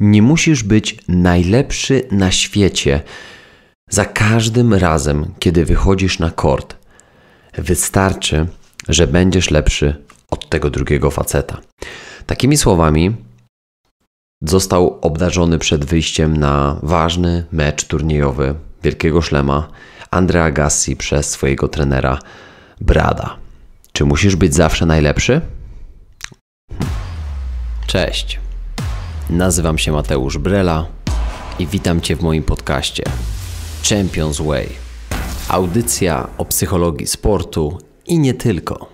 Nie musisz być najlepszy na świecie za każdym razem, kiedy wychodzisz na kort. Wystarczy, że będziesz lepszy od tego drugiego faceta. Takimi słowami został obdarzony przed wyjściem na ważny mecz turniejowy Wielkiego Szlema Andrea Gassi przez swojego trenera Brada. Czy musisz być zawsze najlepszy? Cześć. Nazywam się Mateusz Brela i witam Cię w moim podcaście Champions Way. Audycja o psychologii sportu i nie tylko.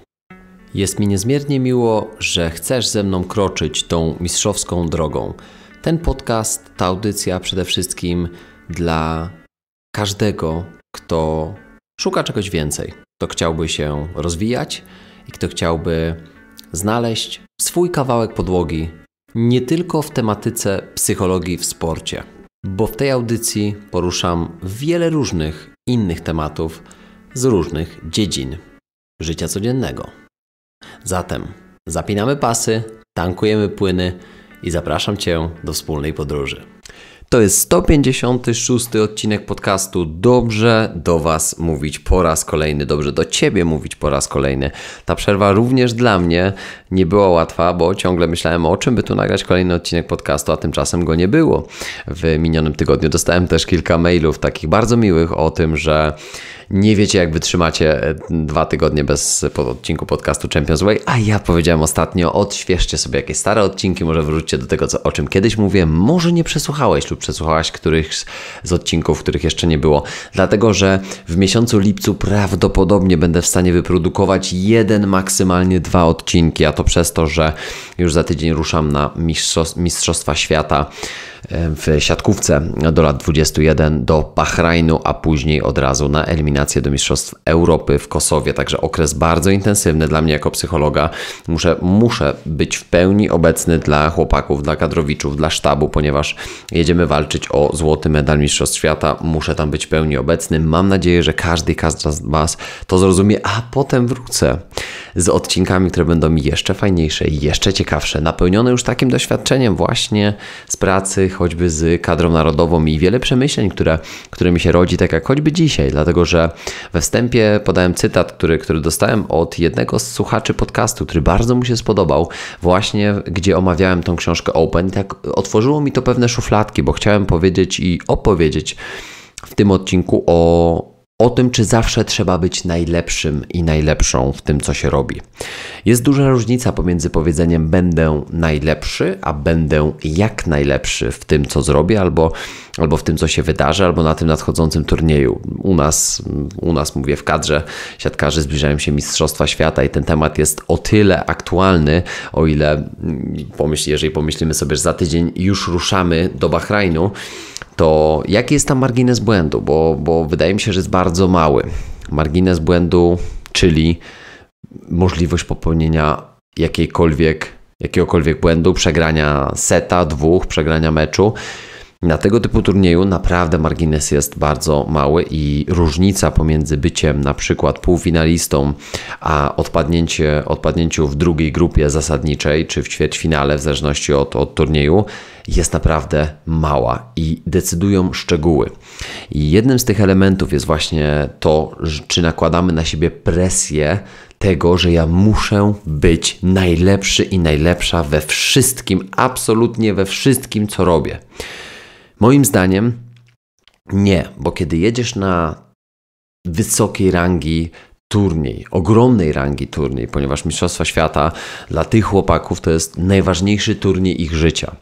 Jest mi niezmiernie miło, że chcesz ze mną kroczyć tą mistrzowską drogą. Ten podcast, ta audycja przede wszystkim dla każdego, kto szuka czegoś więcej, kto chciałby się rozwijać i kto chciałby znaleźć swój kawałek podłogi nie tylko w tematyce psychologii w sporcie, bo w tej audycji poruszam wiele różnych innych tematów z różnych dziedzin życia codziennego. Zatem zapinamy pasy, tankujemy płyny i zapraszam Cię do wspólnej podróży. To jest 156 odcinek podcastu Dobrze do Was mówić po raz kolejny, dobrze do Ciebie mówić po raz kolejny. Ta przerwa również dla mnie nie była łatwa, bo ciągle myślałem o czym by tu nagrać kolejny odcinek podcastu, a tymczasem go nie było. W minionym tygodniu dostałem też kilka mailów takich bardzo miłych o tym, że nie wiecie, jak wytrzymacie e, dwa tygodnie bez e, odcinku podcastu Champions Way, a ja powiedziałem ostatnio, odświeżcie sobie jakieś stare odcinki, może wróćcie do tego, co, o czym kiedyś mówię, może nie przesłuchałeś lub przesłuchałaś którychś z odcinków, których jeszcze nie było, dlatego, że w miesiącu lipcu prawdopodobnie będę w stanie wyprodukować jeden, maksymalnie dwa odcinki, a to przez to, że już za tydzień ruszam na Mistrzostwa Świata e, w siatkówce do lat 21 do Bahrainu, a później od razu na eliminację eliminację do Mistrzostw Europy w Kosowie, także okres bardzo intensywny dla mnie jako psychologa. Muszę, muszę być w pełni obecny dla chłopaków, dla kadrowiczów, dla sztabu, ponieważ jedziemy walczyć o złoty medal Mistrzostw Świata. Muszę tam być w pełni obecny. Mam nadzieję, że każdy każdy z Was to zrozumie, a potem wrócę z odcinkami, które będą jeszcze fajniejsze i jeszcze ciekawsze, napełnione już takim doświadczeniem właśnie z pracy, choćby z kadrą narodową i wiele przemyśleń, które, które mi się rodzi, tak jak choćby dzisiaj, dlatego że we wstępie podałem cytat, który, który dostałem od jednego z słuchaczy podcastu, który bardzo mu się spodobał, właśnie gdzie omawiałem tą książkę Open, tak otworzyło mi to pewne szufladki, bo chciałem powiedzieć i opowiedzieć w tym odcinku o o tym, czy zawsze trzeba być najlepszym i najlepszą w tym, co się robi. Jest duża różnica pomiędzy powiedzeniem będę najlepszy, a będę jak najlepszy w tym, co zrobię, albo, albo w tym, co się wydarzy, albo na tym nadchodzącym turnieju. U nas, u nas mówię w kadrze, siatkarzy zbliżają się Mistrzostwa Świata i ten temat jest o tyle aktualny, o ile mm, pomyśl, jeżeli pomyślimy sobie, że za tydzień już ruszamy do Bahrajnu, to jaki jest tam margines błędu? Bo, bo wydaje mi się, że jest bardzo mały. Margines błędu, czyli możliwość popełnienia jakiejkolwiek, jakiegokolwiek błędu, przegrania seta, dwóch, przegrania meczu. Na tego typu turnieju naprawdę margines jest bardzo mały i różnica pomiędzy byciem na przykład półfinalistą, a odpadnięcie, odpadnięciu w drugiej grupie zasadniczej czy w ćwierćfinale, w zależności od, od turnieju, jest naprawdę mała i decydują szczegóły. I jednym z tych elementów jest właśnie to, czy nakładamy na siebie presję tego, że ja muszę być najlepszy i najlepsza we wszystkim, absolutnie we wszystkim, co robię. Moim zdaniem nie, bo kiedy jedziesz na wysokiej rangi turniej, ogromnej rangi turniej, ponieważ Mistrzostwa Świata dla tych chłopaków to jest najważniejszy turniej ich życia.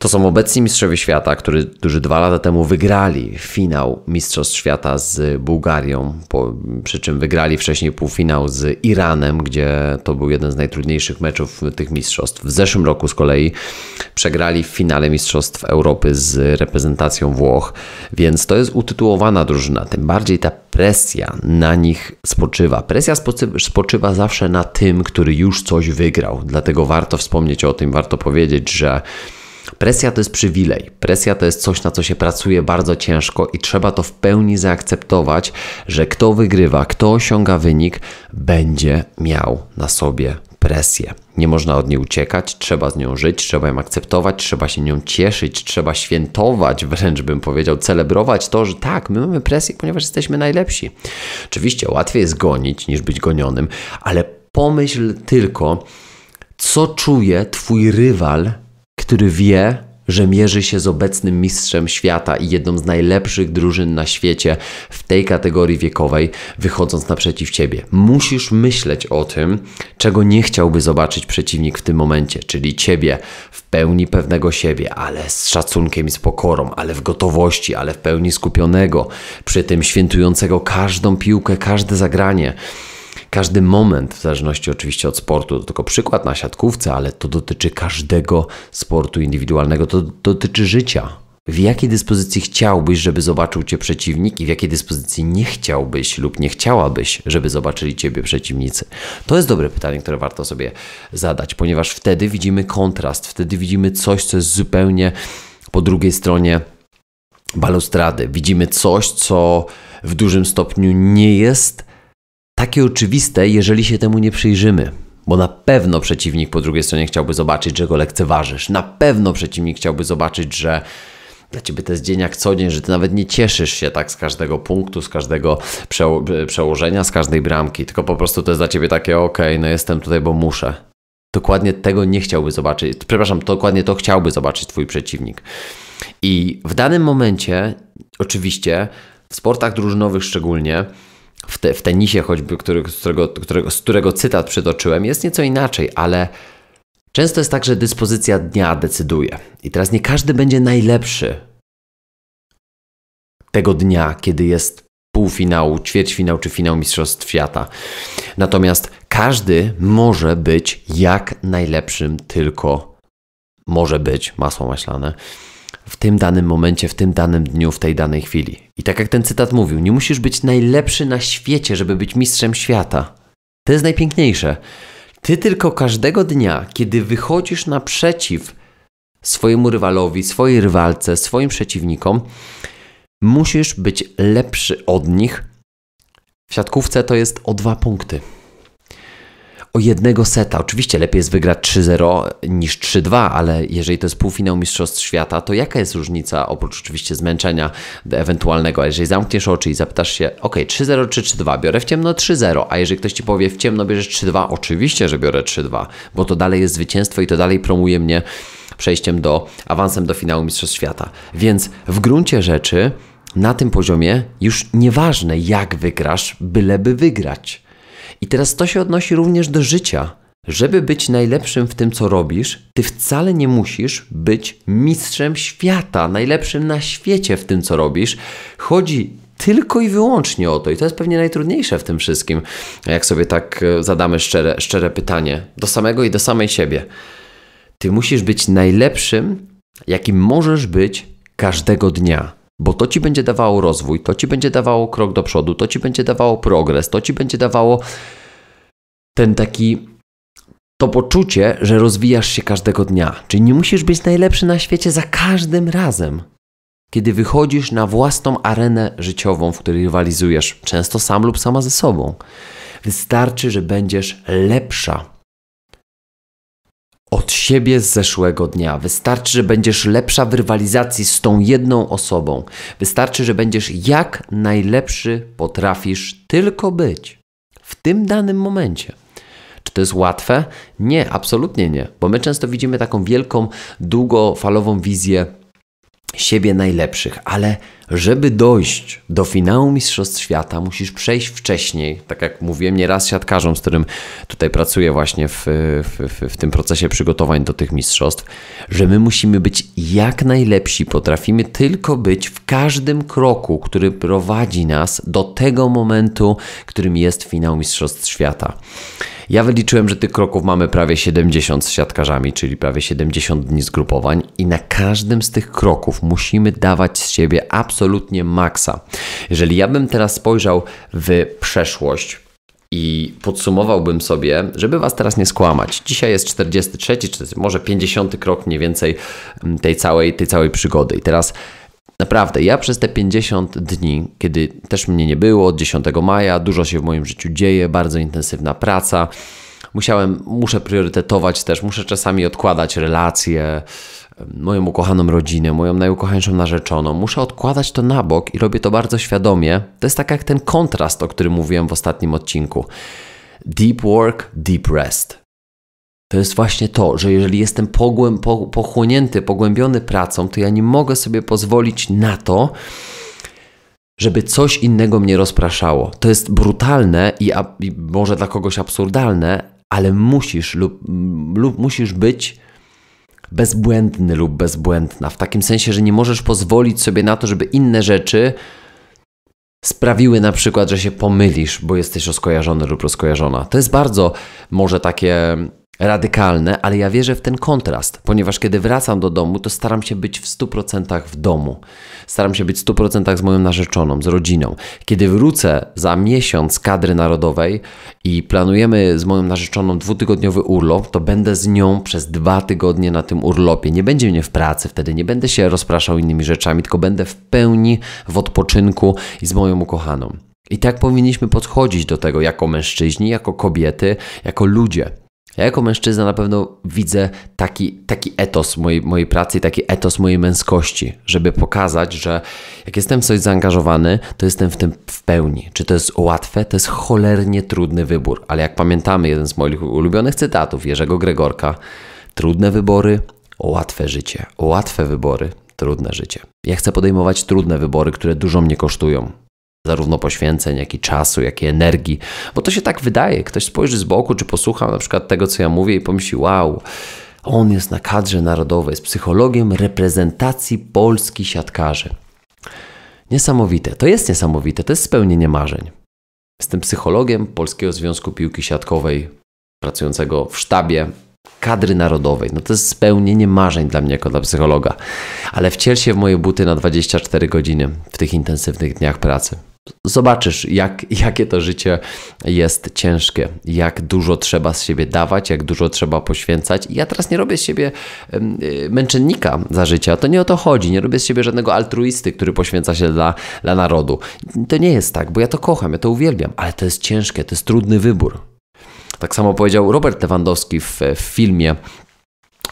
To są obecni mistrzowie świata, którzy którzy dwa lata temu wygrali finał Mistrzostw Świata z Bułgarią, po, przy czym wygrali wcześniej półfinał z Iranem, gdzie to był jeden z najtrudniejszych meczów tych mistrzostw. W zeszłym roku z kolei przegrali w finale Mistrzostw Europy z reprezentacją Włoch, więc to jest utytułowana drużyna. Tym bardziej ta presja na nich spoczywa. Presja spoczywa zawsze na tym, który już coś wygrał, dlatego warto wspomnieć o tym, warto powiedzieć, że Presja to jest przywilej. Presja to jest coś, na co się pracuje bardzo ciężko i trzeba to w pełni zaakceptować, że kto wygrywa, kto osiąga wynik, będzie miał na sobie presję. Nie można od niej uciekać, trzeba z nią żyć, trzeba ją akceptować, trzeba się nią cieszyć, trzeba świętować, wręcz bym powiedział, celebrować to, że tak, my mamy presję, ponieważ jesteśmy najlepsi. Oczywiście łatwiej jest gonić niż być gonionym, ale pomyśl tylko, co czuje Twój rywal który wie, że mierzy się z obecnym mistrzem świata i jedną z najlepszych drużyn na świecie w tej kategorii wiekowej, wychodząc naprzeciw ciebie. Musisz myśleć o tym, czego nie chciałby zobaczyć przeciwnik w tym momencie, czyli ciebie w pełni pewnego siebie, ale z szacunkiem i z pokorą, ale w gotowości, ale w pełni skupionego, przy tym świętującego każdą piłkę, każde zagranie. Każdy moment, w zależności oczywiście od sportu, to tylko przykład na siatkówce, ale to dotyczy każdego sportu indywidualnego, to dotyczy życia. W jakiej dyspozycji chciałbyś, żeby zobaczył Cię przeciwnik i w jakiej dyspozycji nie chciałbyś lub nie chciałabyś, żeby zobaczyli Ciebie przeciwnicy? To jest dobre pytanie, które warto sobie zadać, ponieważ wtedy widzimy kontrast, wtedy widzimy coś, co jest zupełnie po drugiej stronie balustrady. Widzimy coś, co w dużym stopniu nie jest takie oczywiste, jeżeli się temu nie przyjrzymy. Bo na pewno przeciwnik po drugiej stronie chciałby zobaczyć, że go lekceważysz. Na pewno przeciwnik chciałby zobaczyć, że dla ciebie to jest dzień jak co dzień, że ty nawet nie cieszysz się tak z każdego punktu, z każdego przeło przełożenia, z każdej bramki, tylko po prostu to jest dla ciebie takie, okej, okay, no jestem tutaj, bo muszę. Dokładnie tego nie chciałby zobaczyć. Przepraszam, dokładnie to chciałby zobaczyć twój przeciwnik. I w danym momencie, oczywiście, w sportach drużynowych szczególnie, w, te, w tenisie choćby, który, z, którego, którego, z którego cytat przytoczyłem, jest nieco inaczej, ale często jest tak, że dyspozycja dnia decyduje. I teraz nie każdy będzie najlepszy tego dnia, kiedy jest półfinał, ćwierćfinał czy finał Mistrzostw Świata. Natomiast każdy może być jak najlepszym tylko może być, masło maślane, w tym danym momencie, w tym danym dniu, w tej danej chwili. I tak jak ten cytat mówił, nie musisz być najlepszy na świecie, żeby być mistrzem świata. To jest najpiękniejsze. Ty tylko każdego dnia, kiedy wychodzisz naprzeciw swojemu rywalowi, swojej rywalce, swoim przeciwnikom, musisz być lepszy od nich. W siatkówce to jest o dwa punkty o jednego seta. Oczywiście lepiej jest wygrać 3-0 niż 3-2, ale jeżeli to jest półfinał Mistrzostw Świata, to jaka jest różnica, oprócz oczywiście zmęczenia ewentualnego? Jeżeli zamkniesz oczy i zapytasz się, ok, 3-0 czy 3-2, biorę w ciemno 3-0, a jeżeli ktoś ci powie, w ciemno bierzesz 3-2, oczywiście, że biorę 3-2, bo to dalej jest zwycięstwo i to dalej promuje mnie przejściem do, awansem do finału Mistrzostw Świata. Więc w gruncie rzeczy na tym poziomie już nieważne jak wygrasz, byleby wygrać. I teraz to się odnosi również do życia. Żeby być najlepszym w tym, co robisz, ty wcale nie musisz być mistrzem świata, najlepszym na świecie w tym, co robisz. Chodzi tylko i wyłącznie o to. I to jest pewnie najtrudniejsze w tym wszystkim, jak sobie tak e, zadamy szczere, szczere pytanie do samego i do samej siebie. Ty musisz być najlepszym, jakim możesz być każdego dnia bo to ci będzie dawało rozwój, to ci będzie dawało krok do przodu, to ci będzie dawało progres, to ci będzie dawało ten taki to poczucie, że rozwijasz się każdego dnia. Czyli nie musisz być najlepszy na świecie za każdym razem. Kiedy wychodzisz na własną arenę życiową, w której rywalizujesz, często sam lub sama ze sobą, wystarczy, że będziesz lepsza od siebie z zeszłego dnia. Wystarczy, że będziesz lepsza w rywalizacji z tą jedną osobą. Wystarczy, że będziesz jak najlepszy potrafisz tylko być w tym danym momencie. Czy to jest łatwe? Nie, absolutnie nie, bo my często widzimy taką wielką, długofalową wizję siebie najlepszych, ale żeby dojść do finału Mistrzostw Świata, musisz przejść wcześniej, tak jak mówiłem nieraz siatkarzom, z którym tutaj pracuję właśnie w, w, w, tym procesie przygotowań do tych mistrzostw, że my musimy być jak najlepsi, potrafimy tylko być w każdym kroku, który prowadzi nas do tego momentu, którym jest finał Mistrzostw Świata. Ja wyliczyłem, że tych kroków mamy prawie 70 z siatkarzami, czyli prawie 70 dni zgrupowań i na każdym z tych kroków musimy dawać z siebie absolutnie maksa. Jeżeli ja bym teraz spojrzał w przeszłość, i podsumowałbym sobie, żeby Was teraz nie skłamać. Dzisiaj jest 43, czy może 50 krok mniej więcej mm, tej całej, tej całej przygody. I teraz Naprawdę, ja przez te 50 dni, kiedy też mnie nie było, od 10 maja, dużo się w moim życiu dzieje, bardzo intensywna praca, musiałem, muszę priorytetować też, muszę czasami odkładać relacje, moją ukochaną rodzinę, moją najukochańszą narzeczoną. Muszę odkładać to na bok i robię to bardzo świadomie. To jest tak jak ten kontrast, o którym mówiłem w ostatnim odcinku. Deep work, deep rest to jest właśnie to, że jeżeli jestem pogłęb, po, pochłonięty, pogłębiony pracą, to ja nie mogę sobie pozwolić na to, żeby coś innego mnie rozpraszało. To jest brutalne i, i może dla kogoś absurdalne, ale musisz lub, lub musisz być bezbłędny lub bezbłędna. W takim sensie, że nie możesz pozwolić sobie na to, żeby inne rzeczy sprawiły na przykład, że się pomylisz, bo jesteś rozkojarzony lub rozkojarzona. To jest bardzo może takie radykalne, ale ja wierzę w ten kontrast, ponieważ kiedy wracam do domu, to staram się być w 100% w domu. Staram się być w 100% z moją narzeczoną, z rodziną. Kiedy wrócę za miesiąc kadry narodowej i planujemy z moją narzeczoną dwutygodniowy urlop, to będę z nią przez dwa tygodnie na tym urlopie. Nie będzie mnie w pracy wtedy, nie będę się rozpraszał innymi rzeczami, tylko będę w pełni w odpoczynku i z moją ukochaną. I tak powinniśmy podchodzić do tego jako mężczyźni, jako kobiety, jako ludzie. Ja jako mężczyzna na pewno widzę taki, taki etos mojej, mojej pracy, taki etos mojej męskości, żeby pokazać, że jak jestem w coś zaangażowany, to jestem w tym w pełni. Czy to jest łatwe? To jest cholernie trudny wybór. Ale jak pamiętamy, jeden z moich ulubionych cytatów Jerzego Gregorka, trudne wybory, łatwe życie. Łatwe wybory, trudne życie. Ja chcę podejmować trudne wybory, które dużo mnie kosztują zarówno poświęceń, jak i czasu, jak i energii, bo to się tak wydaje. Ktoś spojrzy z boku, czy posłucha na przykład tego, co ja mówię i pomyśli, wow, on jest na kadrze narodowej, jest psychologiem reprezentacji Polski siatkarzy. Niesamowite, to jest niesamowite, to jest spełnienie marzeń. Jestem psychologiem Polskiego Związku Piłki Siatkowej, pracującego w sztabie kadry narodowej. No to jest spełnienie marzeń dla mnie jako dla psychologa. Ale wciel się w moje buty na 24 godziny w tych intensywnych dniach pracy. Zobaczysz, jak, jakie to życie jest ciężkie, jak dużo trzeba z siebie dawać, jak dużo trzeba poświęcać. I ja teraz nie robię z siebie y, męczennika za życia, to nie o to chodzi. Nie robię z siebie żadnego altruisty, który poświęca się dla, dla narodu. To nie jest tak, bo ja to kocham, ja to uwielbiam, ale to jest ciężkie, to jest trudny wybór. Tak samo powiedział Robert Lewandowski w, w filmie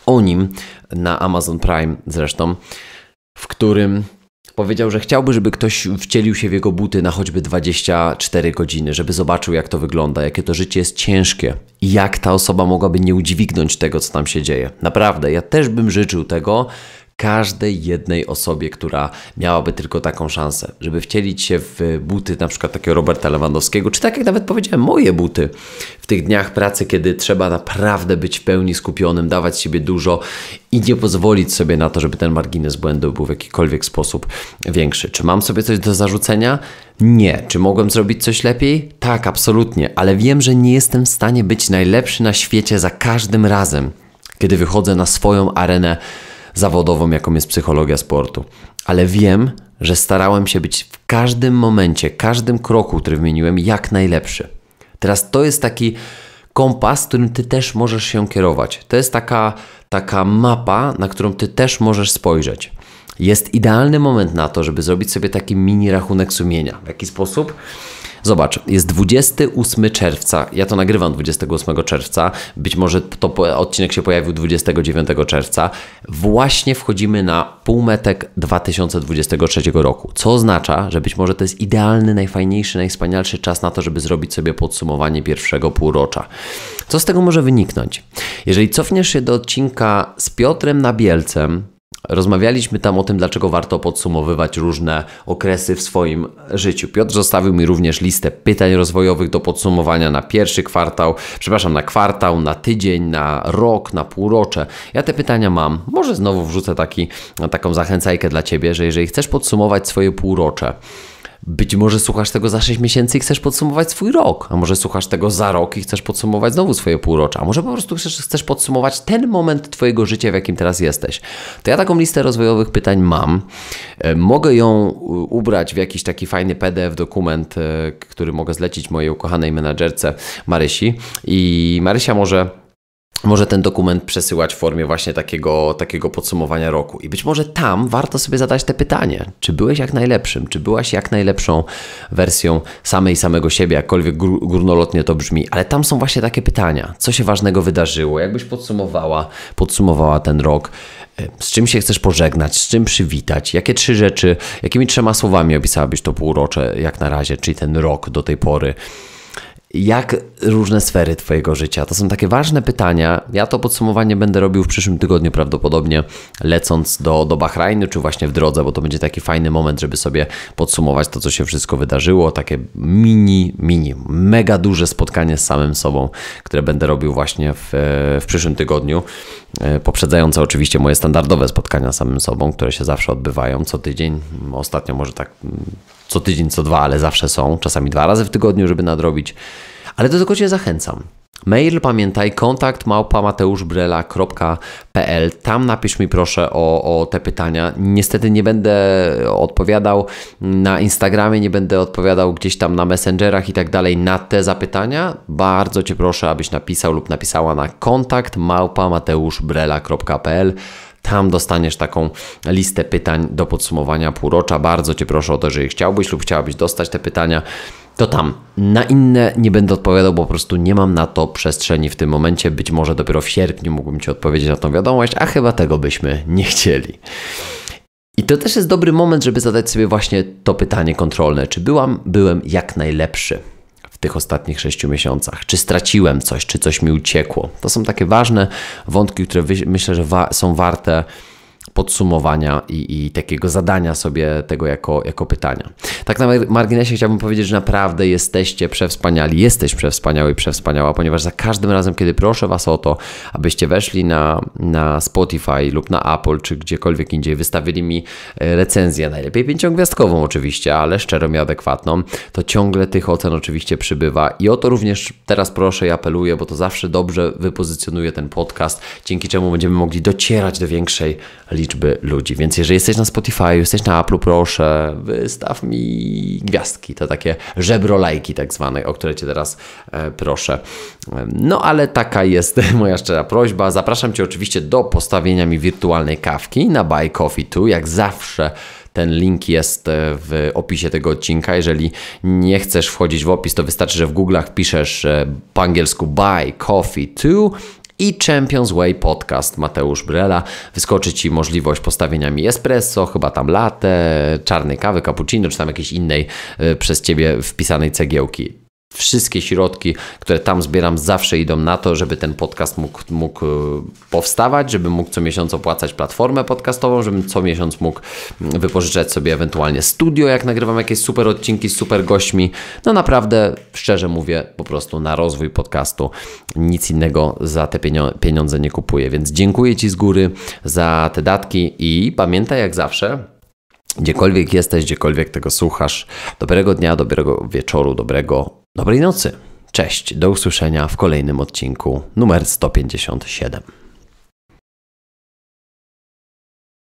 o nim na Amazon Prime zresztą, w którym powiedział, że chciałby, żeby ktoś wcielił się w jego buty na choćby 24 godziny, żeby zobaczył, jak to wygląda, jakie to życie jest ciężkie i jak ta osoba mogłaby nie udźwignąć tego, co tam się dzieje. Naprawdę, ja też bym życzył tego każdej jednej osobie, która miałaby tylko taką szansę, żeby wcielić się w buty na przykład takiego Roberta Lewandowskiego, czy tak jak nawet powiedziałem, moje buty w tych dniach pracy, kiedy trzeba naprawdę być w pełni skupionym, dawać siebie dużo i nie pozwolić sobie na to, żeby ten margines błędu był w jakikolwiek sposób większy. Czy mam sobie coś do zarzucenia? Nie. Czy mogłem zrobić coś lepiej? Tak, absolutnie, ale wiem, że nie jestem w stanie być najlepszy na świecie za każdym razem, kiedy wychodzę na swoją arenę zawodową, jaką jest psychologia sportu. Ale wiem, że starałem się być w każdym momencie, każdym kroku, który wymieniłem, jak najlepszy. Teraz to jest taki kompas, którym ty też możesz się kierować. To jest taka, taka mapa, na którą ty też możesz spojrzeć. Jest idealny moment na to, żeby zrobić sobie taki mini rachunek sumienia. W jaki sposób? Zobacz, jest 28 czerwca. Ja to nagrywam 28 czerwca. Być może to odcinek się pojawił 29 czerwca. Właśnie wchodzimy na półmetek 2023 roku, co oznacza, że być może to jest idealny, najfajniejszy, najwspanialszy czas na to, żeby zrobić sobie podsumowanie pierwszego półrocza. Co z tego może wyniknąć? Jeżeli cofniesz się do odcinka z Piotrem Nabielcem, Rozmawialiśmy tam o tym, dlaczego warto podsumowywać różne okresy w swoim życiu. Piotr zostawił mi również listę pytań rozwojowych do podsumowania na pierwszy kwartał, przepraszam, na kwartał, na tydzień, na rok, na półrocze. Ja te pytania mam. Może znowu wrzucę taki, taką zachęcajkę dla Ciebie, że jeżeli chcesz podsumować swoje półrocze, być może słuchasz tego za 6 miesięcy i chcesz podsumować swój rok, a może słuchasz tego za rok i chcesz podsumować znowu swoje półrocze, a może po prostu chcesz, chcesz podsumować ten moment Twojego życia, w jakim teraz jesteś. To ja taką listę rozwojowych pytań mam. E, mogę ją ubrać w jakiś taki fajny PDF dokument, e, który mogę zlecić mojej ukochanej menadżerce Marysi. I Marysia może może ten dokument przesyłać w formie właśnie takiego, takiego podsumowania roku. I być może tam warto sobie zadać te pytanie, czy byłeś jak najlepszym, czy byłaś jak najlepszą wersją samej samego siebie, jakkolwiek górnolotnie to brzmi, ale tam są właśnie takie pytania, co się ważnego wydarzyło, jakbyś podsumowała, podsumowała ten rok, y, z czym się chcesz pożegnać, z czym przywitać, jakie trzy rzeczy, jakimi trzema słowami opisałabyś to półrocze jak na razie, czyli ten rok do tej pory jak różne sfery Twojego życia? To są takie ważne pytania. Ja to podsumowanie będę robił w przyszłym tygodniu prawdopodobnie, lecąc do, do Bahrajnu, czy właśnie w drodze, bo to będzie taki fajny moment, żeby sobie podsumować to, co się wszystko wydarzyło. Takie mini, mini, mega duże spotkanie z samym sobą, które będę robił właśnie w, w przyszłym tygodniu. E, poprzedzające oczywiście moje standardowe spotkania z samym sobą, które się zawsze odbywają co tydzień. Ostatnio może tak mm, co tydzień, co dwa, ale zawsze są, czasami dwa razy w tygodniu, żeby nadrobić. Ale do tego Cię zachęcam. Mail, pamiętaj, kontakt małpamatuszbrela.pl. Tam napisz mi proszę o, o, te pytania. Niestety nie będę odpowiadał na Instagramie, nie będę odpowiadał gdzieś tam na Messengerach i tak dalej na te zapytania. Bardzo Cię proszę, abyś napisał lub napisała na kontakt małpamatuszbrela.pl. Tam dostaniesz taką listę pytań do podsumowania półrocza. Bardzo Cię proszę o to, jeżeli chciałbyś lub chciałabyś dostać te pytania, to tam. Na inne nie będę odpowiadał, bo po prostu nie mam na to przestrzeni w tym momencie. Być może dopiero w sierpniu mógłbym Ci odpowiedzieć na tą wiadomość, a chyba tego byśmy nie chcieli. I to też jest dobry moment, żeby zadać sobie właśnie to pytanie kontrolne. Czy byłam, byłem jak najlepszy w tych ostatnich sześciu miesiącach? Czy straciłem coś, czy coś mi uciekło? To są takie ważne wątki, które myślę, że wa są warte podsumowania i, i takiego zadania sobie tego jako, jako pytania. Tak na marginesie chciałbym powiedzieć, że naprawdę jesteście przewspaniali, jesteś przewspaniały i przewspaniała, ponieważ za każdym razem, kiedy proszę Was o to, abyście weszli na, na Spotify lub na Apple, czy gdziekolwiek indziej, wystawili mi e, recenzję, najlepiej pięciogwiazdkową oczywiście, ale szczerą i adekwatną, to ciągle tych ocen oczywiście przybywa i o to również teraz proszę i apeluję, bo to zawsze dobrze wypozycjonuje ten podcast, dzięki czemu będziemy mogli docierać do większej liczby liczby ludzi. Więc jeżeli jesteś na Spotify, jesteś na Apple, proszę, wystaw mi gwiazdki, to takie żebro lajki tak zwane, o które Cię teraz e, proszę. No ale taka jest moja szczera prośba. Zapraszam Cię oczywiście do postawienia mi wirtualnej kawki na Buy Coffee Tu, jak zawsze. Ten link jest e, w opisie tego odcinka. Jeżeli nie chcesz wchodzić w opis, to wystarczy, że w Google'ach piszesz e, po angielsku buy coffee 2 i Champions Way Podcast Mateusz Brela. Wyskoczy Ci możliwość postawienia mi espresso, chyba tam latte, czarnej kawy, cappuccino, czy tam jakiejś innej e, przez Ciebie wpisanej cegiełki. Wszystkie środki, które tam zbieram, zawsze idą na to, żeby ten podcast mógł, mógł e, powstawać, żeby mógł co miesiąc opłacać platformę podcastową, żebym co miesiąc mógł mm, wypożyczać sobie ewentualnie studio, jak nagrywam jakieś super odcinki z super gośćmi. No naprawdę, szczerze mówię, po prostu na rozwój podcastu nic innego za te pieniądze nie kupuję. Więc dziękuję Ci z góry za te datki i pamiętaj jak zawsze, Gdziekolwiek jesteś, gdziekolwiek tego słuchasz, dobrego dnia, dobrego wieczoru, dobrego Dobrej nocy. Cześć, do usłyszenia w kolejnym odcinku numer 157.